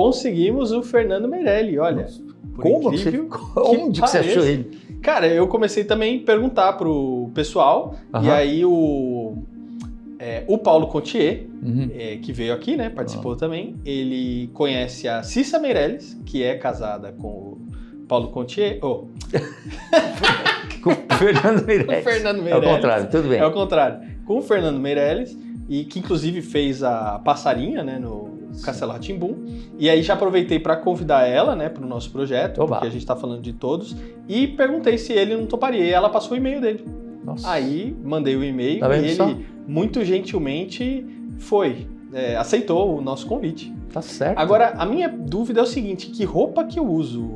conseguimos o Fernando Meirelli, olha. Nossa, como incrível, você, Onde você achou ele? Cara, eu comecei também a perguntar pro pessoal, uhum. e aí o, é, o Paulo Contier, uhum. é, que veio aqui, né, participou uhum. também, ele conhece a Cissa Meirelles, que é casada com o Paulo Contier, oh. com o Fernando Meirelles. o Fernando Meirelles. É o contrário, tudo bem. É o contrário. Com o Fernando Meirelles, e que inclusive fez a passarinha, né, no, Castelar Timbu. E aí já aproveitei para convidar ela, né, para o nosso projeto, Oba. porque a gente está falando de todos, e perguntei se ele não toparia. E ela passou o e-mail dele. Nossa. Aí mandei o e-mail tá e ele, só? muito gentilmente, foi, é, aceitou o nosso convite. Tá certo. Agora, a minha dúvida é o seguinte: que roupa que eu uso,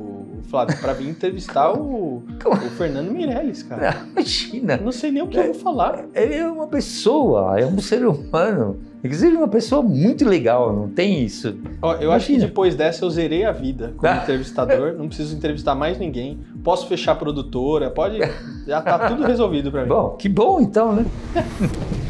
Flávio, pra vir entrevistar o, o Fernando Meirelles, cara. Imagina. Não sei nem o que eu vou falar. Ele é uma pessoa, é um ser humano. Inclusive, uma pessoa muito legal, não tem isso. Ó, eu Imagina. acho que depois dessa eu zerei a vida como ah. entrevistador, não preciso entrevistar mais ninguém, posso fechar produtora, pode. Já tá tudo resolvido para mim. Bom, que bom então, né?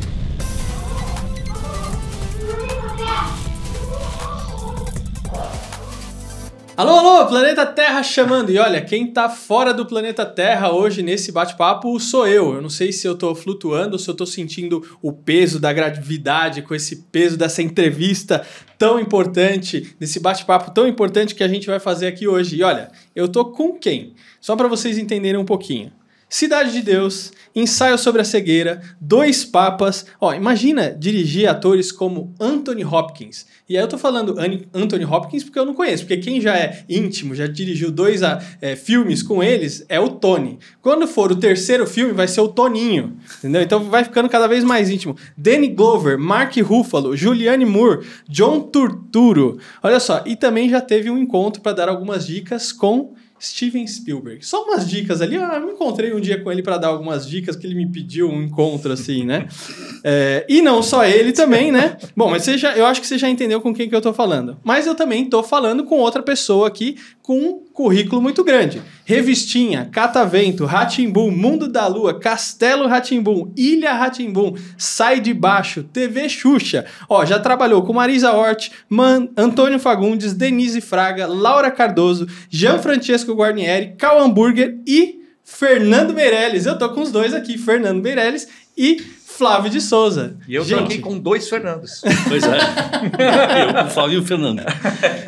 Alô, alô, planeta Terra chamando. E olha, quem tá fora do planeta Terra hoje nesse bate-papo sou eu. Eu não sei se eu tô flutuando, se eu tô sentindo o peso da gravidade com esse peso dessa entrevista tão importante, desse bate-papo tão importante que a gente vai fazer aqui hoje. E olha, eu tô com quem? Só para vocês entenderem um pouquinho. Cidade de Deus, Ensaio sobre a Cegueira, Dois Papas. Ó, imagina dirigir atores como Anthony Hopkins. E aí eu tô falando Anthony Hopkins porque eu não conheço, porque quem já é íntimo, já dirigiu dois ah, é, filmes com eles, é o Tony. Quando for o terceiro filme, vai ser o Toninho, entendeu? Então vai ficando cada vez mais íntimo. Danny Glover, Mark Ruffalo, Julianne Moore, John Turturro. Olha só, e também já teve um encontro para dar algumas dicas com Steven Spielberg. Só umas dicas ali. Ah, eu me encontrei um dia com ele para dar algumas dicas que ele me pediu um encontro, assim, né? É, e não só ele também, né? Bom, mas você já, eu acho que você já entendeu com quem que eu tô falando. Mas eu também tô falando com outra pessoa aqui com um currículo muito grande. Revistinha, Catavento, Ratimbum, Mundo da Lua, Castelo Ratimbum, Ilha Ratimbum, Sai de Baixo, TV Xuxa. Ó, já trabalhou com Marisa Hort, Man, Antônio Fagundes, Denise Fraga, Laura Cardoso, Jean Francesco Guarnieri, Cal Hamburger e Fernando Meirelles. Eu tô com os dois aqui, Fernando Meirelles e Flávio de Souza. E eu gente... com dois Fernandos. Pois é. eu com o Flávio e o Fernando.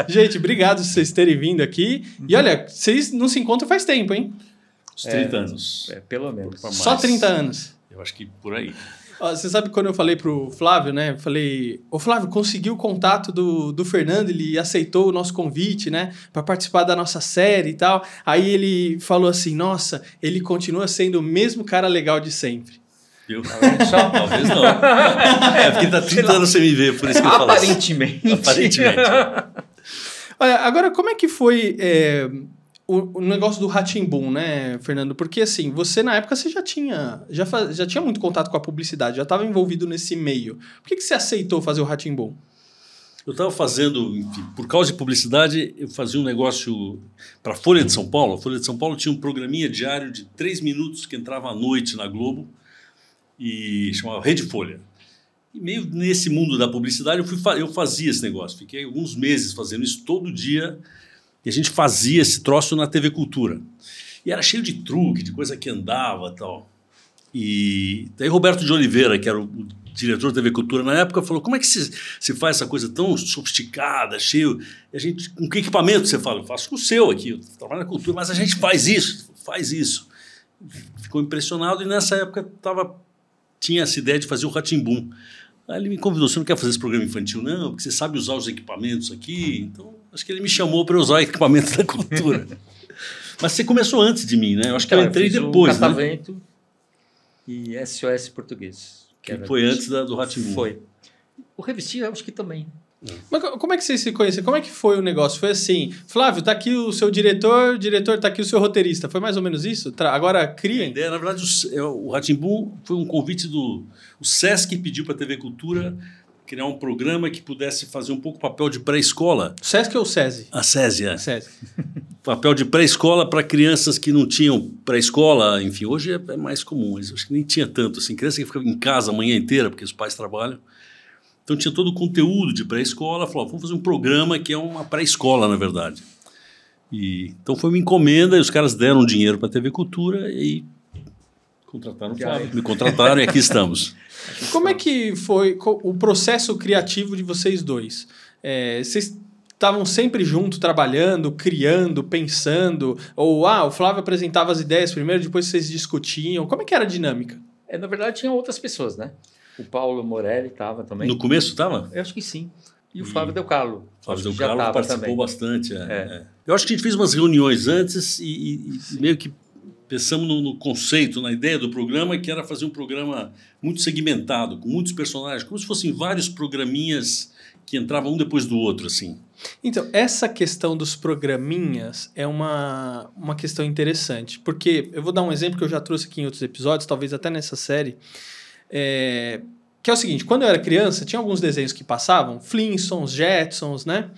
gente, obrigado por vocês terem vindo aqui. E uhum. olha, vocês não se encontram faz tempo, hein? Uns 30 é, anos. É, pelo menos. Só 30 anos. Eu acho que por aí. você sabe quando eu falei pro Flávio, né? falei, ô Flávio, conseguiu o contato do, do Fernando, ele aceitou o nosso convite, né? para participar da nossa série e tal. Aí ele falou assim, nossa, ele continua sendo o mesmo cara legal de sempre. Eu? Talvez não. é, porque tá 30 anos sem me ver, por isso que eu falo assim. Aparentemente. Assim. Aparentemente. Olha, agora como é que foi... É o, o negócio do Ratimbum, né, Fernando? Porque assim, você na época você já tinha, já, faz, já tinha muito contato com a publicidade, já estava envolvido nesse meio. Por que, que você aceitou fazer o Ratimbum? Eu estava fazendo, enfim, por causa de publicidade, eu fazia um negócio para a Folha de São Paulo. A Folha de São Paulo tinha um programinha diário de três minutos que entrava à noite na Globo e chamava Rede Folha. E meio nesse mundo da publicidade eu, fui, eu fazia esse negócio. Fiquei alguns meses fazendo isso todo dia e a gente fazia esse troço na TV Cultura. E era cheio de truque, de coisa que andava tal. E daí Roberto de Oliveira, que era o diretor da TV Cultura na época, falou: como é que se, se faz essa coisa tão sofisticada, cheio? E a gente, com que equipamento você fala? Eu faço com o seu aqui, eu trabalho na cultura, mas a gente faz isso, faz isso. Ficou impressionado e nessa época tava, tinha essa ideia de fazer o Ratimbum. Aí ele me convidou, você não quer fazer esse programa infantil? Não, porque você sabe usar os equipamentos aqui, então Acho que ele me chamou para usar o equipamento da cultura. Mas você começou antes de mim, né? Eu acho que que eu entrei eu depois. Né? O Catavento né? e SOS Português. Que, que foi antes da, do Ratimbu. Foi. O Revistinho, acho que também. Mas como é que vocês se conheceram? Como é que foi o negócio? Foi assim, Flávio, tá aqui o seu diretor, diretor, tá aqui o seu roteirista. Foi mais ou menos isso? Tra Agora cria. Ideia, na verdade, o, o Ratimbu foi um convite do. O Sesc pediu para a TV Cultura criar um programa que pudesse fazer um pouco papel de pré-escola. SESC ou SESI? A SESI, é. SESI. papel de pré-escola para crianças que não tinham pré-escola, enfim, hoje é, é, mais comum, acho que nem tinha tanto, assim, criança que ficavam em casa a manhã inteira, porque os pais trabalham. Então tinha todo o conteúdo de pré-escola, falou, vamos fazer um programa que é uma pré-escola, na verdade. E, então foi uma encomenda e os caras deram dinheiro para a TV Cultura e Contrataram o Flávio. Me contrataram e aqui estamos. Como é que foi o processo criativo de vocês dois? É, vocês estavam sempre juntos, trabalhando, criando, pensando? Ou, ah, o Flávio apresentava as ideias primeiro, depois vocês discutiam. Como é que era a dinâmica? É, na verdade, tinham outras pessoas, né? O Paulo Morelli estava também. No começo estava? Eu acho que sim. E o hum. Flávio e... Del Carlo. Flávio Del Carlo participou também. bastante. É, é. É. Eu acho que a gente fez umas reuniões antes e, e meio que pensamos no, no, conceito, na ideia do programa, que era fazer um programa muito segmentado, com muitos personagens, como se fossem vários programinhas que entravam um depois do outro, assim. Então, essa questão dos programinhas é uma, uma questão interessante, porque eu vou dar um exemplo que eu já trouxe aqui em outros episódios, talvez até nessa série, é, que é o seguinte, quando eu era criança, tinha alguns desenhos que passavam, Flintstones, Jetsons, né?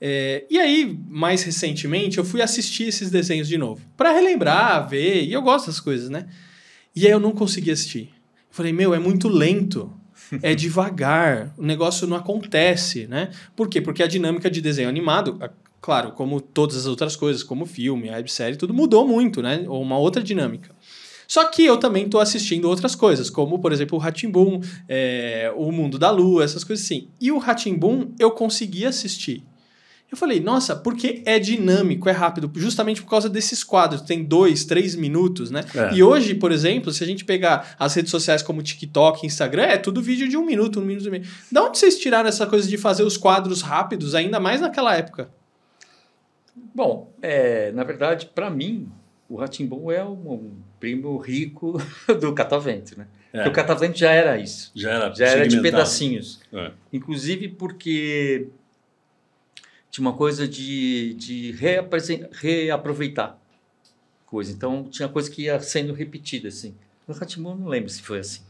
É, e aí, mais recentemente, eu fui assistir esses desenhos de novo. para relembrar, ver, e eu gosto das coisas, né? E aí eu não consegui assistir. falei, meu, é muito lento. É devagar, o negócio não acontece, né? Por quê? Porque a dinâmica de desenho animado, claro, como todas as outras coisas, como filme, a websérie, tudo mudou muito, né? Ou uma outra dinâmica. Só que eu também estou assistindo outras coisas, como, por exemplo, o Ratimbum, é, O Mundo da Lua, essas coisas assim. E o Ratimbum eu consegui assistir. Eu falei, nossa, porque é dinâmico, é rápido, justamente por causa desses quadros, tem dois, três minutos, né? É. E hoje, por exemplo, se a gente pegar as redes sociais como TikTok, Instagram, é tudo vídeo de um minuto, um minuto e meio. Da onde vocês tiraram essa coisa de fazer os quadros rápidos, ainda mais naquela época? Bom, é, na verdade, para mim, o Ratimbom é um, um, primo rico do Catavento, né? É. o Catavento já era isso. Já era, já era de pedacinhos. É. Inclusive porque tinha uma coisa de, de reaproveitar coisa. Então, tinha coisa que ia sendo repetida, assim. No Ratimun, não lembro se foi assim.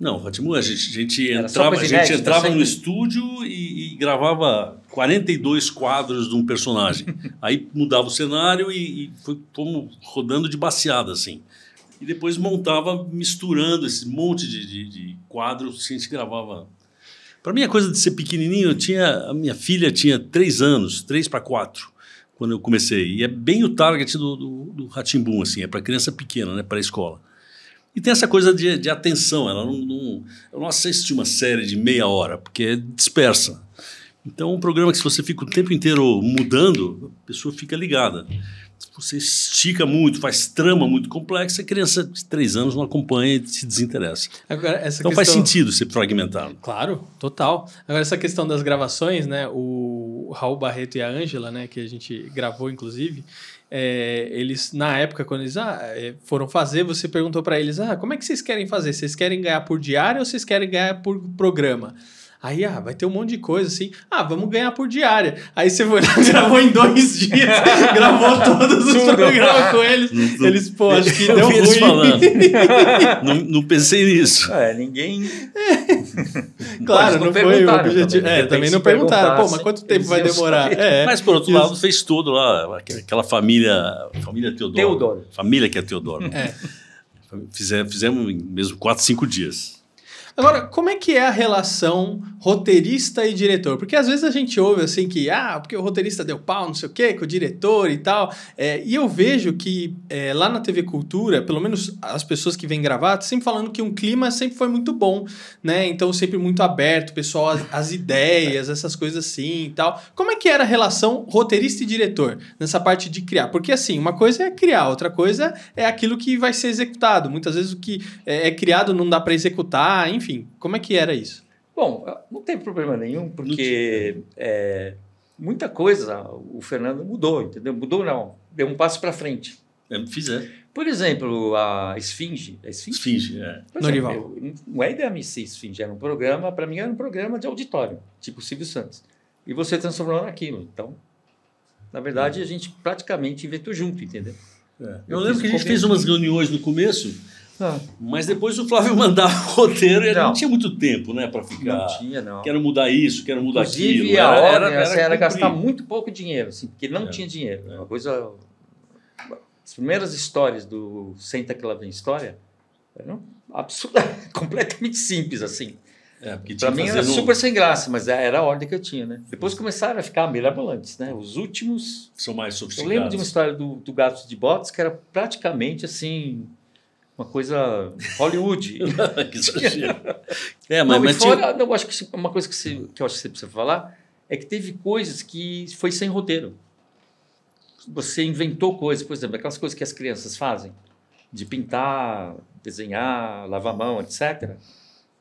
Não, Ratimun, a gente, a gente entrava, a gente entrava assim? no estúdio e, e, gravava 42 quadros de um personagem. Aí mudava o cenário e, e foi como rodando de baseada, assim. E depois montava misturando esse monte de, de, de quadros, que a gente gravava para mim, a coisa de ser pequenininho, eu tinha, a minha filha tinha três anos, três para quatro, quando eu comecei. E é bem o target do, do, do Ratimbum, assim, é para criança pequena, né, para escola. E tem essa coisa de, de atenção, ela não, não, eu não assisto uma série de meia hora, porque é dispersa. Então, um programa que se você fica o tempo inteiro mudando, a pessoa fica ligada você estica muito, faz trama muito complexa, a criança de três anos não acompanha e se desinteressa. Agora, então questão... faz sentido ser fragmentado. Claro, total. Agora, essa questão das gravações, né? O Raul Barreto e a Ângela, né? Que a gente gravou, inclusive, é, eles, na época, quando eles ah, é, foram fazer, você perguntou para eles: ah, como é que vocês querem fazer? Vocês querem ganhar por diário ou vocês querem ganhar por programa? Aí, ah, vai ter um monte de coisa assim. Ah, vamos ganhar por diária. Aí você foi lá, gravou em dois dias, gravou todos os programas com eles. Eles, pô, acho que deu ruim. Eles falando. não, não, pensei nisso. É, ninguém. É. Claro, não, não foi o objetivo. Né? É, também, é, também não perguntaram. Pô, mas quanto tempo vai demorar? É. Mas por outro lado, fez tudo lá, aquela família. Família Teodoro. Teodoro. Família que é Teodoro. É. Fizemos, fizemos mesmo quatro, cinco dias. Agora, como é que é a relação roteirista e diretor? Porque às vezes a gente ouve assim que, ah, porque o roteirista deu pau, não sei o quê, com o diretor e tal. É, e eu vejo que é, lá na TV Cultura, pelo menos as pessoas que vêm gravar, tá sempre falando que um clima sempre foi muito bom, né? Então, sempre muito aberto, pessoal, as, as ideias, essas coisas assim e tal. Como é que era a relação roteirista e diretor nessa parte de criar? Porque assim, uma coisa é criar, outra coisa é aquilo que vai ser executado. Muitas vezes o que é, é criado não dá para executar, enfim enfim, como é que era isso? Bom, não teve problema nenhum, porque é, muita coisa o Fernando mudou, entendeu? Mudou não, deu um passo para frente. Eu é, fiz, é. Por exemplo, a Esfinge. A é Esfinge, Esfinge é. não é ideia se Esfinge era um programa, para mim era um programa de auditório, tipo Silvio Santos. E você transformou naquilo. Então, na verdade, é. a gente praticamente inventou junto, entendeu? É. Eu, eu lembro que a gente fez umas reuniões no começo ah. Mas depois o Flávio mandava o roteiro e não. não tinha muito tempo, né, para ficar. Não tinha, não. Quero mudar isso, quero mudar Inclusive, aquilo. A hora, era, era, assim, era, era gastar muito pouco dinheiro, assim, porque não é, tinha dinheiro. É. Uma coisa. As primeiras histórias do Senta Que Lá Vem História eram absurda, completamente simples, assim. É, para mim era um... super sem graça, mas é, era a ordem que eu tinha, né? Depois começaram a ficar mirabolantes, né? Os últimos. São mais sofisticados. Eu lembro de uma história do, do Gato de Botas que era praticamente assim uma coisa Hollywood. que exagero. É, mas, não, mas fora, tinha... não, acho que uma coisa que, você, que eu acho que você precisa falar é que teve coisas que foi sem roteiro. Você inventou coisas, por exemplo, aquelas coisas que as crianças fazem, de pintar, desenhar, lavar a mão, etc.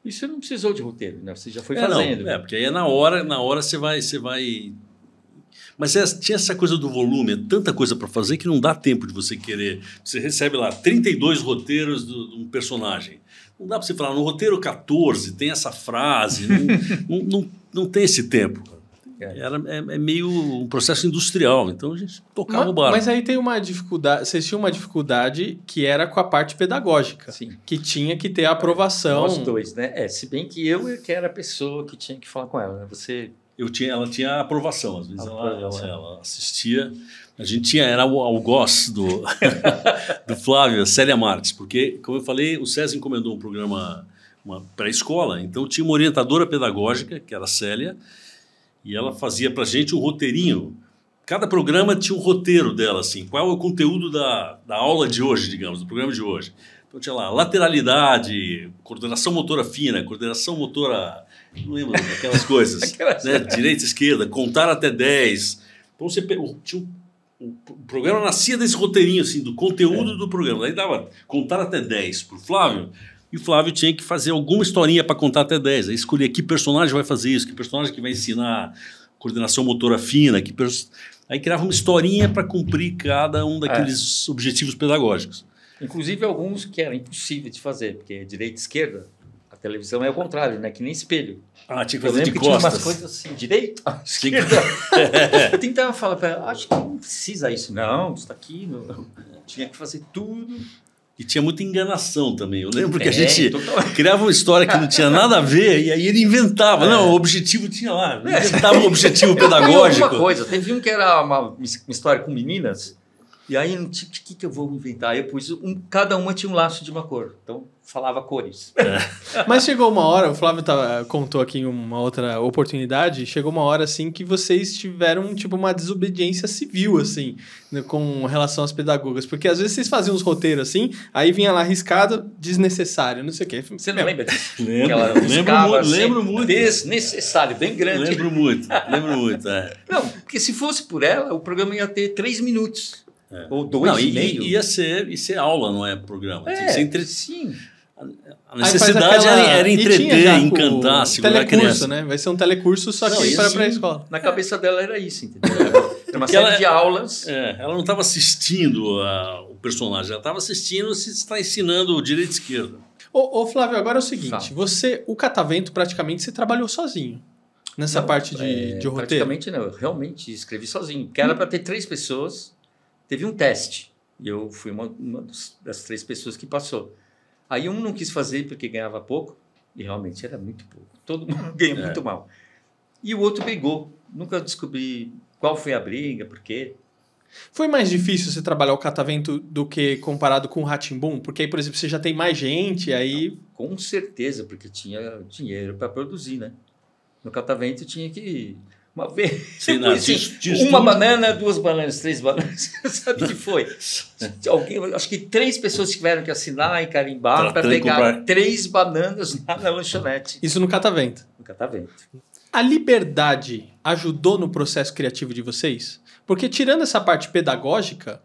Isso não precisou de roteiro, né? Você já foi é, fazendo. Não, é, porque aí é na hora, na hora você vai, você vai mas é, tinha essa coisa do volume, é tanta coisa para fazer que não dá tempo de você querer. Você recebe lá 32 roteiros de um personagem. Não dá para você falar, no roteiro 14 tem essa frase, não, não, não, não tem esse tempo. É. Era, é, é, meio um processo industrial, então a gente tocava mas, o barco. Mas aí tem uma dificuldade, vocês tinham uma dificuldade que era com a parte pedagógica, Sim. que tinha que ter a aprovação. Nós dois, né? É, se bem que eu que era a pessoa que tinha que falar com ela, né? Você eu tinha, ela tinha aprovação, às vezes aprovação. Ela, ela, assistia. A gente tinha, era o algoz do, do Flávio, Célia Marques, porque, como eu falei, o César encomendou um programa para a escola, então tinha uma orientadora pedagógica, que era a Célia, e ela fazia para a gente um roteirinho. Cada programa tinha um roteiro dela, assim, qual é o conteúdo da, da aula de hoje, digamos, do programa de hoje. Então tinha lá lateralidade, coordenação motora fina, coordenação motora, não lembro, aquelas coisas. aquelas... Né? Direita, esquerda, contar até 10. Então você tinha o, programa nascia desse roteirinho, assim, do conteúdo é. do programa. Daí dava contar até 10 o Flávio, e o Flávio tinha que fazer alguma historinha para contar até 10. Aí escolher que personagem vai fazer isso, que personagem que vai ensinar coordenação motora fina, que pers... aí criava uma historinha para cumprir cada um daqueles é. objetivos pedagógicos. Inclusive alguns que eram impossíveis de fazer, porque é direita e esquerda, a televisão é o contrário, né? Que nem espelho. Ah, tinha que fazer de que costas. Tinha umas coisas assim, direita, ah, esquerda. eu tentava falar para ela, acho que não precisa isso. Não, isso aqui. Não. Tinha que fazer tudo. E tinha muita enganação também. Eu lembro é, que a é, gente criava uma história que não tinha nada a ver e aí ele inventava. É. Não, o objetivo tinha lá. É. Inventava é. um objetivo pedagógico. Teve coisa. Teve um que era uma, uma história com meninas e aí, o que, que, que eu vou inventar? Eu pus um, cada uma tinha um laço de uma cor. Então, falava cores. É. Mas chegou uma hora, o Flávio tá, contou aqui em uma outra oportunidade, chegou uma hora assim que vocês tiveram tipo uma desobediência civil assim, né, com relação às pedagogas, porque às vezes vocês faziam uns roteiros assim, aí vinha lá riscado desnecessário, não sei o quê. Você não lembra disso? Lembro, ela lembro, assim, lembro muito. Desnecessário, bem grande. Lembro muito, lembro muito. É. Não, porque se fosse por ela, o programa ia ter três minutos. Ou é. dois não, e, e meio. Ia ser, ia ser aula, não é programa. É. ser entre... Sim. A necessidade aquela... era, entreter, encantar, segurar a criança. né? Vai ser um telecurso só que para a escola. Na cabeça dela era isso, entendeu? Era uma série de aulas. É, ela não estava assistindo a, o personagem, ela estava assistindo se está ensinando o direito e esquerda. Ô, ô, Flávio, agora é o seguinte, Fala. você, o Catavento praticamente você trabalhou sozinho nessa não, parte de, é, de roteiro. Praticamente não, eu realmente escrevi sozinho, Que era hum. para ter três pessoas Teve um teste e eu fui uma, uma, das três pessoas que passou. Aí um não quis fazer porque ganhava pouco e realmente era muito pouco. Todo mundo ganha é. muito mal. E o outro brigou. Nunca descobri qual foi a briga, por quê. Foi mais difícil você trabalhar o catavento do que comparado com o Ratimbum? Porque aí, por exemplo, você já tem mais gente, aí. Com certeza, porque tinha dinheiro para produzir, né? No catavento tinha que uma vez. Sim, não, diz, diz uma tudo. banana, duas bananas, três bananas. Sabe o que foi? Alguém, acho que três pessoas tiveram que assinar e carimbar para pegar comprar. três bananas lá na lanchonete. Isso no Catavento. No Catavento. A liberdade ajudou no processo criativo de vocês? Porque tirando essa parte pedagógica,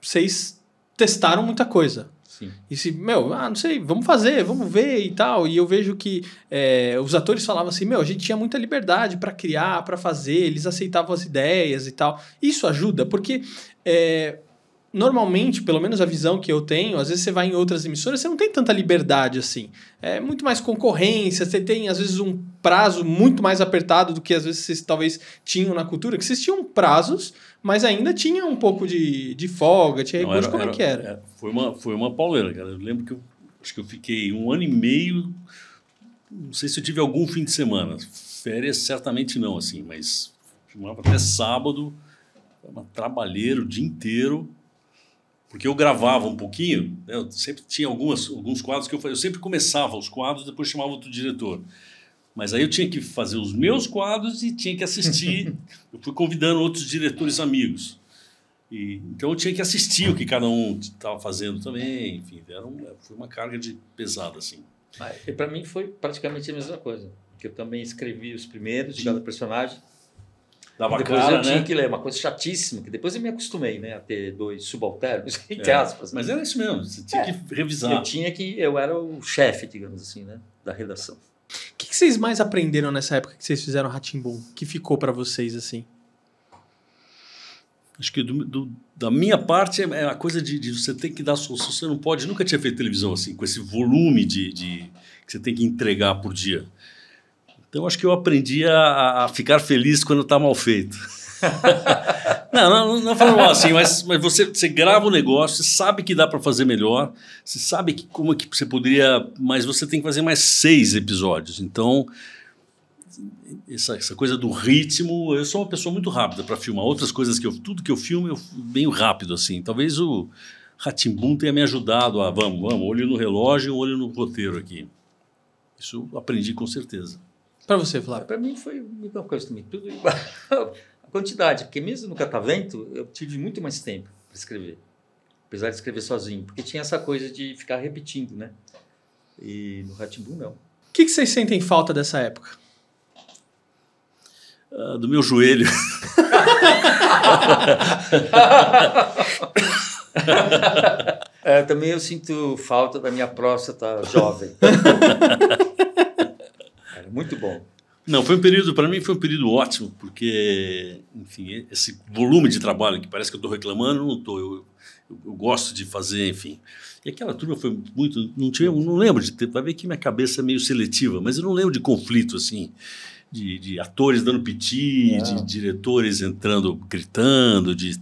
vocês testaram muita coisa. Sim. E se, meu, ah, não sei, vamos fazer, vamos ver e tal. E eu vejo que é, os atores falavam assim, meu, a gente tinha muita liberdade para criar, para fazer, eles aceitavam as ideias e tal. Isso ajuda, porque é, normalmente, pelo menos a visão que eu tenho, às vezes você vai em outras emissoras, você não tem tanta liberdade assim. É muito mais concorrência, você tem às vezes um prazo muito mais apertado do que às vezes vocês talvez tinham na cultura, que vocês tinham prazos mas ainda tinha um pouco de, de folga, tinha não, era, como é era, é que era? era? Foi uma, foi uma pauleira, cara. Eu lembro que eu, acho que eu fiquei um ano e meio, não sei se eu tive algum fim de semana. Férias certamente não, assim, mas até sábado, trabalheiro o dia inteiro, porque eu gravava um pouquinho, né? eu sempre tinha algumas, alguns quadros que eu fazia, eu sempre começava os quadros, depois chamava outro diretor. Mas aí eu tinha que fazer os meus quadros e tinha que assistir. eu fui convidando outros diretores amigos. E, então eu tinha que assistir o que cada um estava fazendo também. Enfim, era um, foi uma carga de pesada, assim. Ah, e para mim foi praticamente a mesma coisa. Porque eu também escrevi os primeiros de cada personagem. Dava depois cara, eu tinha né? que ler, é uma coisa chatíssima, que depois eu me acostumei né, a ter dois subalternos, entre é, aspas. Né? Mas era isso mesmo, você tinha é, que revisar. Eu tinha que, eu era o chefe, digamos assim, né, da redação que vocês mais aprenderam nessa época que vocês fizeram Ratimbum? Que ficou para vocês assim? Acho que do, do, da minha parte é, é a coisa de, de, você ter que dar solução. Você não pode, nunca tinha feito televisão assim, com esse volume de, de que você tem que entregar por dia. Então acho que eu aprendi a, a ficar feliz quando está mal feito. Não, não, não é falo assim, mas, mas você, você grava o negócio, você sabe que dá para fazer melhor, você sabe que, como que você poderia. Mas você tem que fazer mais seis episódios. Então, essa, essa coisa do ritmo, eu sou uma pessoa muito rápida para filmar. Outras coisas que eu. Tudo que eu filmo, eu venho rápido, assim. Talvez o Ratimbum tenha me ajudado a. Vamos, vamos, olho no relógio e olho no roteiro aqui. Isso aprendi com certeza. Para você, Flávio? É, para mim foi uma coisa também. Tudo igual. a quantidade, porque mesmo no Catavento eu tive muito mais tempo para escrever, apesar de escrever sozinho, porque tinha essa coisa de ficar repetindo, né? E no Ratimbu não. O que, que vocês sentem falta dessa época? Uh, do meu joelho. é, também eu sinto falta da minha próstata jovem. cara. Muito bom. Não, foi um período, para mim foi um período ótimo, porque, enfim, esse volume de trabalho que parece que eu estou reclamando, não estou. Eu, eu, eu, gosto de fazer, enfim. E aquela turma foi muito. Não, tinha, não lembro de ter. Vai ver que minha cabeça é meio seletiva, mas eu não lembro de conflito, assim, de, de atores dando piti, é. de diretores entrando gritando, de.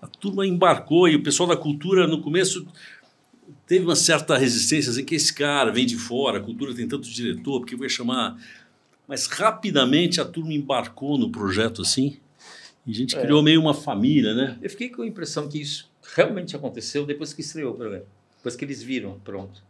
A turma embarcou e o pessoal da cultura, no começo, teve uma certa resistência, assim, que esse cara vem de fora, a cultura tem tanto diretor, porque vai chamar. Mas rapidamente a turma embarcou no projeto assim, e a gente é. criou meio uma família, né? Eu fiquei com a impressão que isso realmente aconteceu depois que estreou o programa, depois que eles viram, pronto.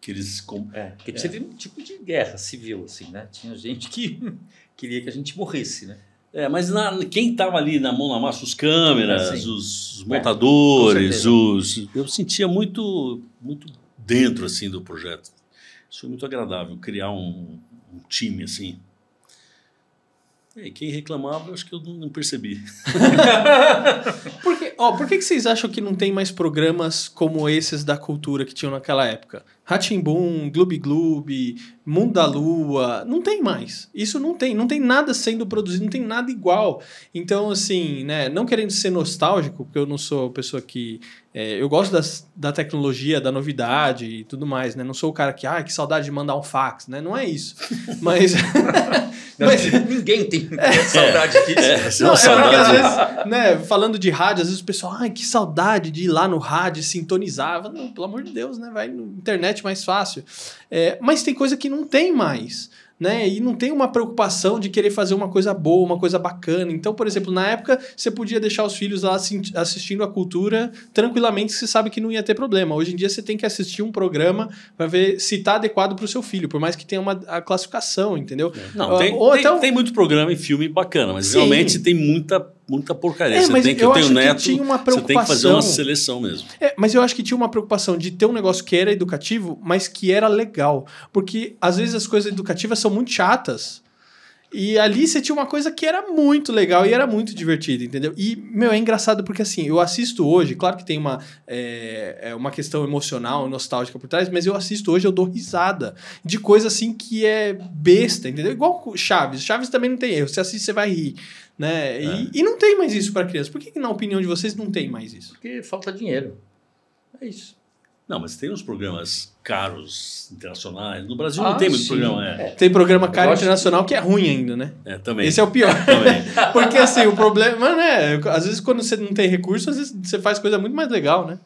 Que eles. Com... É, que é. teve um tipo de guerra civil, assim, né? Tinha gente que queria que a gente morresse, né? É, mas na, quem estava ali na mão na massa, os câmeras, os é, montadores, é, os. Eu sentia muito, muito dentro assim do projeto. Isso foi muito agradável, criar um, um time assim. É, e quem reclamava, eu acho que eu não percebi. Ó, por que, que vocês acham que não tem mais programas como esses da cultura que tinham naquela época? Ratimbum, Gloob Gloob, Mundo da Lua, não tem mais. Isso não tem, não tem nada sendo produzido, não tem nada igual. Então, assim, né, não querendo ser nostálgico, porque eu não sou pessoa que. É, eu gosto das, da tecnologia, da novidade e tudo mais, né? Não sou o cara que, ah, que saudade de mandar um fax, né? Não é isso. Mas. Mas, ninguém tem é. saudade disso. É, não, é saudade. Porque, às vezes, né, falando de rádio, às vezes o pessoal, ai, que saudade de ir lá no rádio, sintonizava. Não, pelo amor de Deus, né? Vai na internet mais fácil. É, mas tem coisa que não tem mais. Né? E não tem uma preocupação de querer fazer uma coisa boa, uma coisa bacana. Então, por exemplo, na época você podia deixar os filhos lá assistindo a cultura tranquilamente, você sabe que não ia ter problema. Hoje em dia você tem que assistir um programa para ver se está adequado para o seu filho, por mais que tenha uma a classificação, entendeu? É. Não, ah, tem, ou, tem, então tem muito programa e filme bacana, mas Sim. realmente tem muita muita porcaria. É, você tem que ter um neto, que você tem que fazer uma seleção mesmo. É, mas eu acho que tinha uma preocupação de ter um negócio que era educativo, mas que era legal. Porque às vezes as coisas educativas são muito chatas. E ali você tinha uma coisa que era muito legal e era muito divertida, entendeu? E, meu, é engraçado porque assim, eu assisto hoje, claro que tem uma, eh, é, uma questão emocional, nostálgica por trás, mas eu assisto hoje, eu dou risada de coisa assim que é besta, entendeu? Igual Chaves. Chaves também não tem erro. Você assiste, você vai rir. Né? É. E, e, não tem mais isso para criança. Por que, que, na opinião de vocês, não tem mais isso? Porque falta dinheiro. É isso. Não, mas tem uns programas caros internacionais. No Brasil ah, não tem muito programa, é. é. Tem programa caro gosto... internacional que é ruim ainda, né? É, também. Esse é o pior. Porque assim, o problema, né? Às vezes quando você não tem recurso, às vezes você faz coisa muito mais legal, né?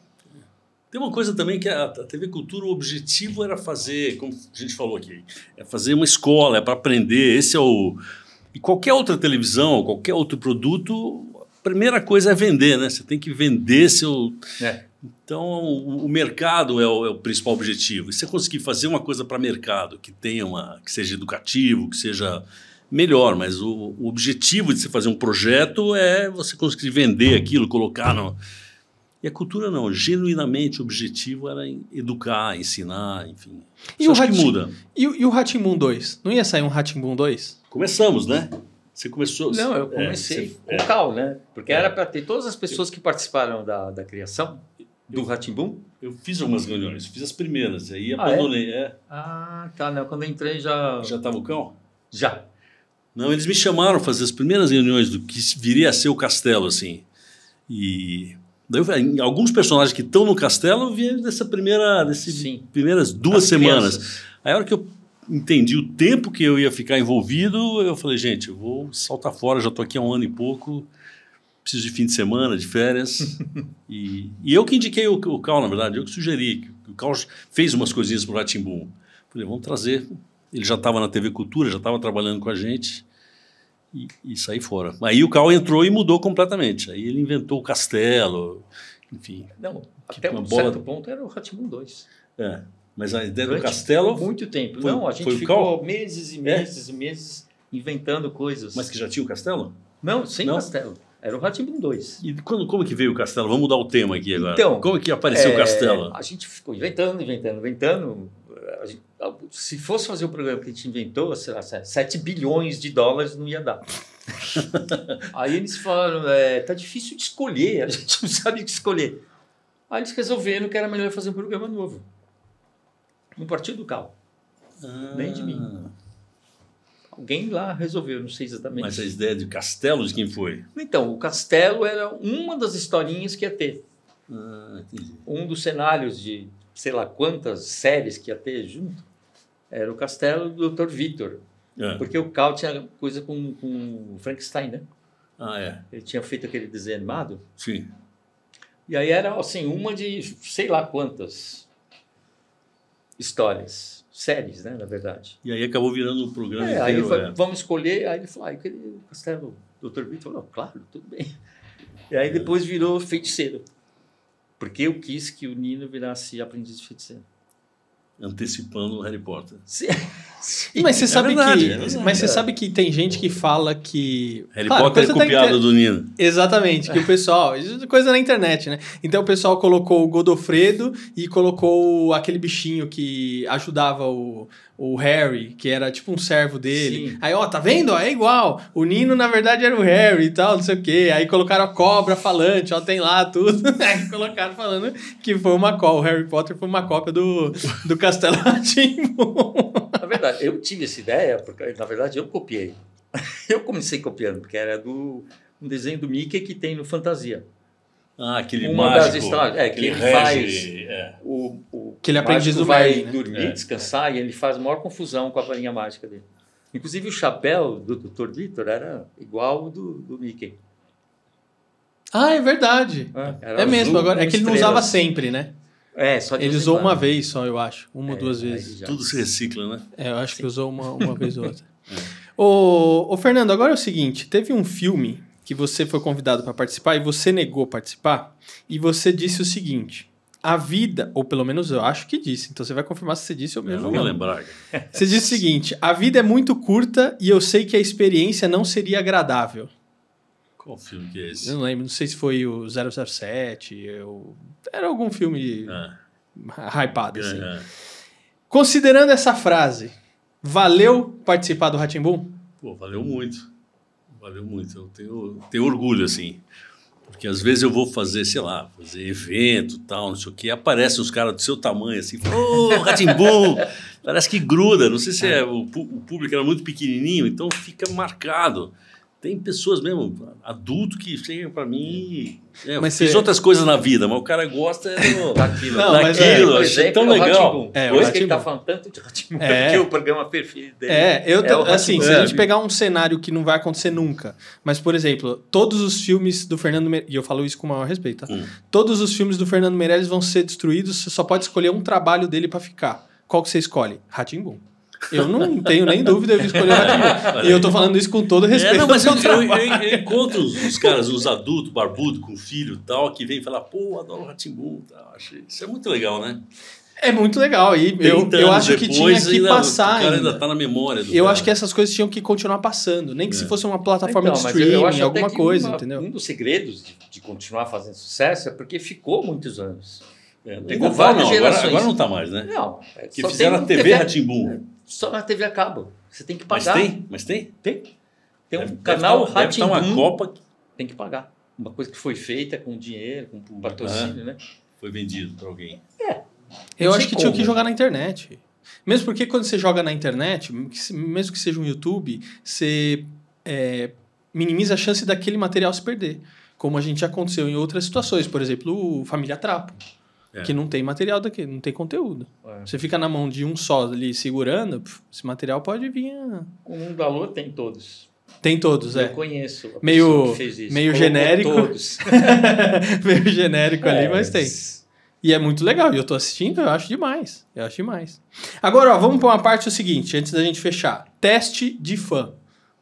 Tem uma coisa também que a TV Cultura, o objetivo era fazer, como a gente falou aqui, é fazer uma escola, é para aprender. Esse é o. E qualquer outra televisão, qualquer outro produto, a primeira coisa é vender, né? Você tem que vender seu. É então, o, mercado é o, é o, principal objetivo. E você conseguir fazer uma coisa para mercado que tenha uma, que seja educativo, que seja melhor, mas o, o, objetivo de você fazer um projeto é você conseguir vender aquilo, colocar no. E a cultura não, genuinamente o objetivo era educar, ensinar, enfim. E Só o Hatim, muda. E, e o Ratimbun 2? Não ia sair um Ratimbun 2? Começamos, né? Você começou. Não, eu é, comecei é, você, com né? é, cal, né? Porque é, era para ter todas as pessoas que participaram da, da criação do Ratimbum? Eu fiz algumas reuniões, fiz as primeiras, aí ah, é? abandonei. É? é? Ah, tá, né? Quando eu entrei já. Já estava o cão? Já. Não, eles me chamaram para fazer as primeiras reuniões do que viria a ser o castelo, assim. E. Daí, alguns personagens que estão no castelo vieram dessa primeira, dessas primeiras duas as semanas. Crianças. Aí a hora que eu entendi o tempo que eu ia ficar envolvido, eu falei, gente, eu vou saltar fora, já estou aqui há um ano e pouco preciso de fim de semana, de férias. e, e, eu que indiquei o, o Cal, na verdade, eu que sugeri. O Cal fez umas coisinhas para o Falei, vamos trazer. Ele já estava na TV Cultura, já estava trabalhando com a gente. E, e saí fora. Aí o Cal entrou e mudou completamente. Aí ele inventou o Castelo, enfim. Não, até um bola... certo ponto era o Ratimbum 2. É, mas a ideia do Castelo... muito tempo. Foi, Não, a gente ficou meses e é? meses é? e meses inventando coisas. Mas que já tinha o Castelo? Não, sem Não. Castelo. Era o Ratimbun 2. E quando, como que veio o Castelo? Vamos mudar o tema aqui agora. Então, como que apareceu é, o Castelo? A gente ficou inventando, inventando, inventando. Gente, se fosse fazer o programa que a gente inventou, sei lá, 7 bilhões de dólares não ia dar. Aí eles falaram, é, tá difícil de escolher, a gente não sabe o que escolher. Aí eles resolveram que era melhor fazer um programa novo. Não Partido do Cal. Ah. Nem de mim. Ah. Alguém lá resolveu, não sei exatamente. Mas a ideia de castelo de quem foi? Então, o castelo era uma das historinhas que ia ter. Ah, um dos cenários de sei lá quantas séries que ia ter junto era o castelo do Dr. Vitor. É. Porque o Carl tinha coisa com, com Frankenstein, né? Ah, é. Ele tinha feito aquele desenho animado. Sim. E aí era, assim, uma de sei lá quantas histórias séries, né, na verdade. E aí acabou virando um programa é, inteiro. Aí foi, é. vamos escolher, aí ele falou, ah, eu queria o Castelo, Dr. Vitor falou, claro, tudo bem. E aí é. depois virou feiticeiro, porque eu quis que o Nino virasse aprendiz de feiticeiro antecipando o Harry Potter. Sim. Sim. mas você é sabe verdade, que, é mas você sabe que tem gente que fala que Harry claro, Potter é copiado do Nino. Exatamente, que o pessoal, é coisa na internet, né? Então o pessoal colocou o Godofredo e colocou aquele bichinho que ajudava o, o Harry, que era tipo um servo dele. Sim. Aí, ó, tá vendo? É igual. O Nino, na verdade, era o Harry e tal, não sei o quê. Aí colocaram a cobra falante, ó, tem lá tudo. Aí colocaram falando que foi uma cópia. O Harry Potter foi uma cópia do, do Castelo Atimbo. Na verdade, eu tive essa ideia, porque na verdade eu copiei. Eu comecei copiando, porque era do um desenho do Mickey que tem no Fantasia. Ah, aquele uma mágico, das é, que ele rege, faz é. o, o que ele aprende do vai né? dormir, é. descansar e ele faz maior confusão com a varinha mágica dele. Inclusive o chapéu do Dr. Vitor era igual ao do, do Mickey. Ah, é verdade. É, é mesmo, agora é que ele não usava sempre, né? É, só Ele usou uma vez só, eu acho. Uma ou é, duas vezes. Tudo se recicla, né? É, eu acho Sim. que usou uma, uma vez ou outra. É. Ô, ô, Fernando, agora é o seguinte: teve um filme que você foi convidado para participar e você negou participar, e você disse o seguinte: a vida, ou pelo menos eu acho que disse, então você vai confirmar se você disse ou mesmo. Eu vou lembrar. Você disse o seguinte: a vida é muito curta e eu sei que a experiência não seria agradável. Qual filme que é esse? Eu não lembro, não sei se foi o 007, eu... era algum filme ah. hypado. Assim. Considerando essa frase, valeu participar do Ratimbum? Pô, valeu muito valeu muito. Eu tenho, tenho orgulho, assim. Porque às vezes eu vou fazer, sei lá, fazer evento, tal, não sei o quê, aparecem os caras do seu tamanho, assim, ô, oh, Ratimbum! Parece que gruda, não sei se é, o, o, público era muito pequenininho, então fica marcado. Tem pessoas mesmo, adulto, que chegam para mim É, mas fiz outras coisas na vida, mas o cara gosta daquilo. É, tá não, daquilo, tá mas, é, achei é, tão é legal. É, Por isso que ele tá falando tanto de Ratimbun, é. porque o programa perfeito dele. É, eu é assim, se a gente pegar um cenário que não vai acontecer nunca, mas, por exemplo, todos os filmes do Fernando Meirelles, e eu falo isso com o maior respeito, tá? hum. todos os filmes do Fernando Meirelles vão ser destruídos, você só pode escolher um trabalho dele para ficar. Qual que você escolhe? Ratimbun. Eu não tenho nem dúvida, eu escolhi o e eu tô falando isso com todo respeito. É, não, mas eu, eu, eu, encontro os, caras, os adultos, barbudo, com filho tal, que vem falar, pô, adoro o Ratimbu. Tá, isso é muito legal, né? É muito legal. E eu, eu acho que tinha que ainda, passar. O cara ainda, ainda tá na memória. eu cara. acho que essas coisas tinham que continuar passando, nem que é. se fosse uma plataforma então, de streaming, alguma coisa, uma, entendeu? Um dos segredos de, de continuar fazendo sucesso é porque ficou muitos anos. É, não tem não. Agora, agora não está mais, né? Não. que fizeram a TV, Ratimbu. É, só na TV a cabo. Você tem que pagar. Mas tem? Mas tem? Tem. Tem um deve, canal Ratimbu. Tá, tem tá uma Copa. Tem que pagar. Uma coisa que foi feita com dinheiro, com patrocínio, ah, né? Foi vendido para alguém. É. Eu acho que como. tinha que jogar na internet. Mesmo porque quando você joga na internet, mesmo que seja um YouTube, você é, minimiza a chance daquele material se perder. Como a gente já aconteceu em outras situações, por exemplo, o Família Trapo. É. Que não tem material daqui, não tem conteúdo. É. Você fica na mão de um só ali segurando, esse material pode vir. A... O mundo da lua tem todos. Tem todos, eu é. Eu conheço. meio meio genérico. Todos. meio genérico é, ali, mas tem. E é muito legal. E eu tô assistindo, eu acho demais. Eu acho demais. Agora, ó, vamos para uma parte o seguinte, antes da gente fechar. Teste de fã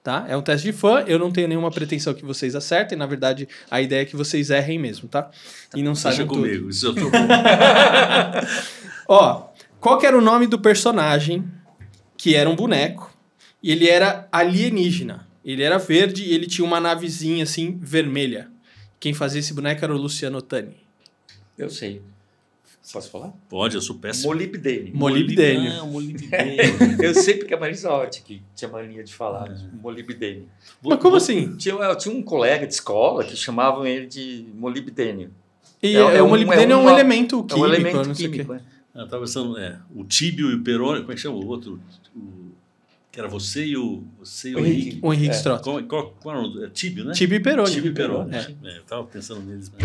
tá? É um teste de fã, eu não tenho nenhuma pretensão que vocês acertem, na verdade, a ideia é que vocês errem mesmo, tá? E não Deixa comigo, tudo. isso eu tô Ó, qual era o nome do personagem que era um boneco e ele era alienígena? Ele era verde e ele tinha uma navezinha assim vermelha. Quem fazia esse boneco era o Luciano Tani. Eu sei. Posso falar? Pode, eu sou péssimo. Molibdênio. Molibdênio. Não, molibdênio. eu sei porque a é Marisa Hort que tinha mania de falar, né? é. molibdênio. Mas como assim? Tinha, é, tinha um colega de escola que chamavam ele de molibdênio. E é, é, é o molibdênio é um, é um, um elemento químico, é um elemento químico, químico, o tava pensando, é, o tíbio e o perônio, como é que chama o outro? O, que era você e o, você e o, o Henrique. Henrique. O Henrique é. Strott. Qual, qual, qual é era o é Tibio, né? Tibio e Peroni. Tibio e Peroni. É. É, eu tava pensando neles Mas...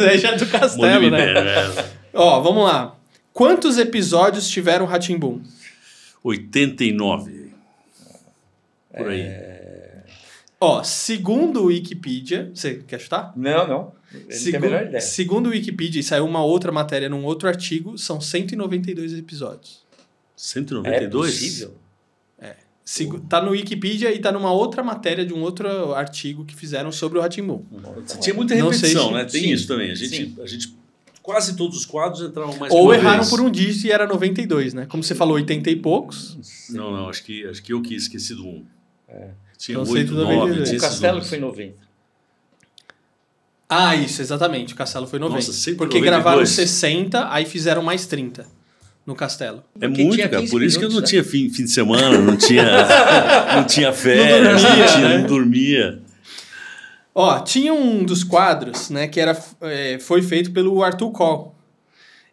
Daí já do castelo, né? É. Ó, vamos lá. Quantos episódios tiveram Ratimbum? 89. Por aí. Ó, segundo o Wikipedia. Você quer chutar? Não, não. Ele ideia. Segundo o Wikipedia, e saiu uma outra matéria num outro artigo, são 192 episódios. 192? É possível? É. Sigo, tá no Wikipedia e tá numa outra matéria de um outro artigo que fizeram sobre o Ratimbu. Tinha muita repetição, se... né? Tem Sim. isso também. A gente, a gente quase todos os quadros entraram mais Ou erraram vez. por um dígito e era 92, né? Como você falou, 80 e poucos. Não, não, acho que, acho que eu que esqueci do 1. É. Tinha não 8, 9, tinha O Castelo que foi 90. Ah, isso, exatamente. O Castelo foi 90. Nossa, 192. Porque gravaram 60, aí fizeram mais 30 no castelo. É muito, cara. Por isso que eu não né? tinha fim, fim, de semana, não tinha, não tinha férias, não dormia. Não, tinha, né? não dormia. Ó, tinha um dos quadros, né, que era, é, foi feito pelo Arthur Call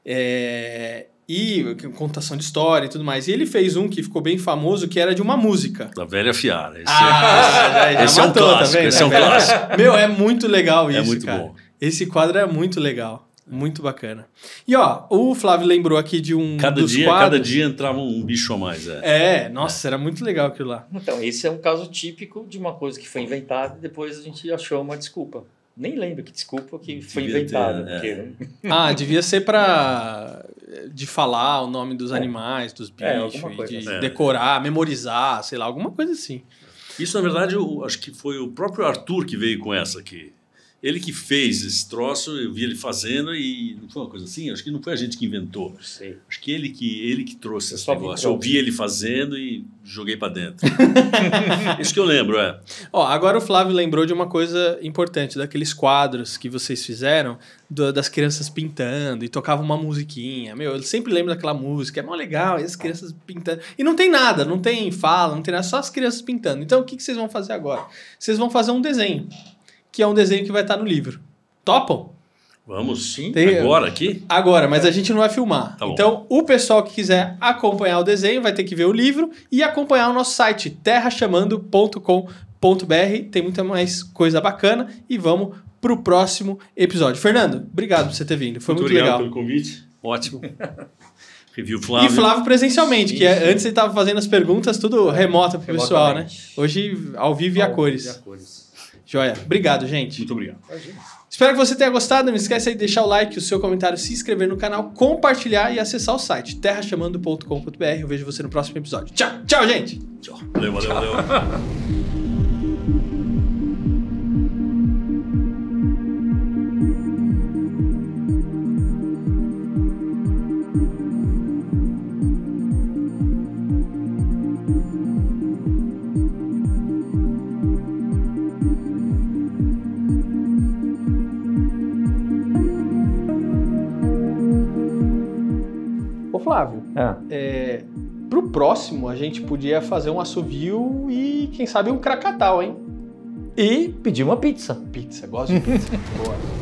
É, e contação de história e tudo mais. E ele fez um que ficou bem famoso, que era de uma música. Da Velha Fiara. Esse ah, é, esse matou, é um clássico. Tá esse é um tá é clássico. Meu, é muito legal é isso, É muito cara. bom. Esse quadro é muito legal. Muito bacana. E ó, o Flávio lembrou aqui de um. Cada, dia, cada dia entrava um bicho a mais. É, é nossa, é. era muito legal aquilo lá. Então, esse é um caso típico de uma coisa que foi inventada e depois a gente achou uma desculpa. Nem lembro que desculpa que devia foi inventada. É. Porque... Ah, devia ser para de falar o nome dos animais, dos é, bichos, assim. é, de decorar, memorizar, sei lá, alguma coisa assim. Isso, na verdade, eu acho que foi o próprio Arthur que veio com essa aqui. Ele que fez esse troço, eu vi ele fazendo e não foi uma coisa assim? Acho que não foi a gente que inventou. Acho que ele que, ele que trouxe esse negócio. Eu vi ele fazendo e joguei para dentro. Isso que eu lembro, é. Ó, agora o Flávio lembrou de uma coisa importante, daqueles quadros que vocês fizeram do, das crianças pintando e tocava uma musiquinha. Meu, eu sempre lembro daquela música, é mó legal, e as crianças pintando. E não tem nada, não tem fala, não tem nada, só as crianças pintando. Então o que, que vocês vão fazer agora? Vocês vão fazer um desenho que é um desenho que vai estar no livro. Topam? Vamos sim, Tem... agora aqui? Agora, mas a gente não vai filmar. Tá então, o pessoal que quiser acompanhar o desenho vai ter que ver o livro e acompanhar o nosso site terrachamando.com.br. Tem muita mais coisa bacana e vamos para o próximo episódio. Fernando, obrigado por você ter vindo. Foi muito, muito legal. pelo convite. Ótimo. Porque o Flávio. E Flávio presencialmente, Sim. que é, antes ele estava fazendo as perguntas tudo é, remota o pessoal, né? Hoje, ao vivo e a cores. Joia. Obrigado, gente. Muito obrigado. Espero que você tenha gostado. Não esqueça de deixar o like, o seu comentário, se inscrever no canal, compartilhar e acessar o site terrachamando.com.br. Eu vejo você no próximo episódio. Tchau, tchau, gente. Tchau. Valeu, valeu, tchau. valeu. Flávio, ah. É. é, pro próximo a gente podia fazer um assovio e quem sabe um cracatal, hein? E pedir uma pizza. Pizza, gosto de pizza. Boa.